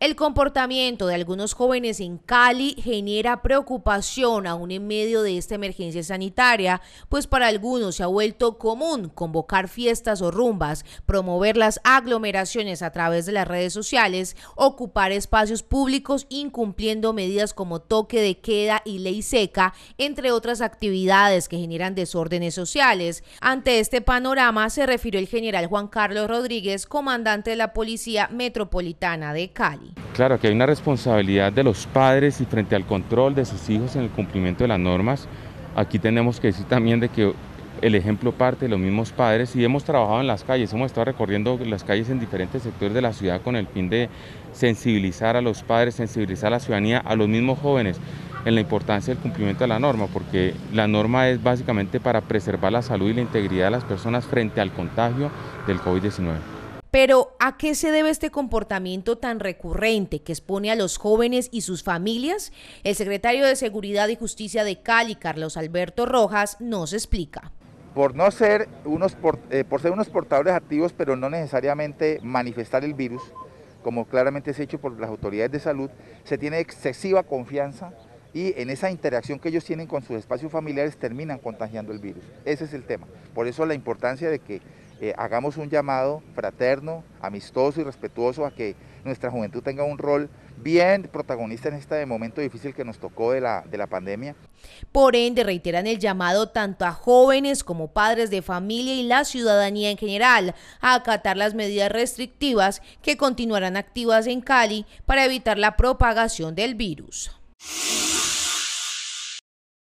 El comportamiento de algunos jóvenes en Cali genera preocupación aún en medio de esta emergencia sanitaria, pues para algunos se ha vuelto común convocar fiestas o rumbas, promover las aglomeraciones a través de las redes sociales, ocupar espacios públicos incumpliendo medidas como toque de queda y ley seca, entre otras actividades que generan desórdenes sociales. Ante este panorama se refirió el general Juan Carlos Rodríguez, comandante de la Policía Metropolitana de Cali. Claro, que hay una responsabilidad de los padres y frente al control de sus hijos en el cumplimiento de las normas. Aquí tenemos que decir también de que el ejemplo parte de los mismos padres y hemos trabajado en las calles, hemos estado recorriendo las calles en diferentes sectores de la ciudad con el fin de sensibilizar a los padres, sensibilizar a la ciudadanía, a los mismos jóvenes en la importancia del cumplimiento de la norma, porque la norma es básicamente para preservar la salud y la integridad de las personas frente al contagio del COVID-19. Pero ¿a qué se debe este comportamiento tan recurrente que expone a los jóvenes y sus familias? El secretario de Seguridad y Justicia de Cali, Carlos Alberto Rojas, nos explica. Por no ser unos por, eh, ser unos portadores activos, pero no necesariamente manifestar el virus, como claramente es hecho por las autoridades de salud, se tiene excesiva confianza y en esa interacción que ellos tienen con sus espacios familiares terminan contagiando el virus. Ese es el tema. Por eso la importancia de que eh, hagamos un llamado fraterno, amistoso y respetuoso a que nuestra juventud tenga un rol bien protagonista en este momento difícil que nos tocó de la, de la pandemia. Por ende, reiteran el llamado tanto a jóvenes como padres de familia y la ciudadanía en general a acatar las medidas restrictivas que continuarán activas en Cali para evitar la propagación del virus.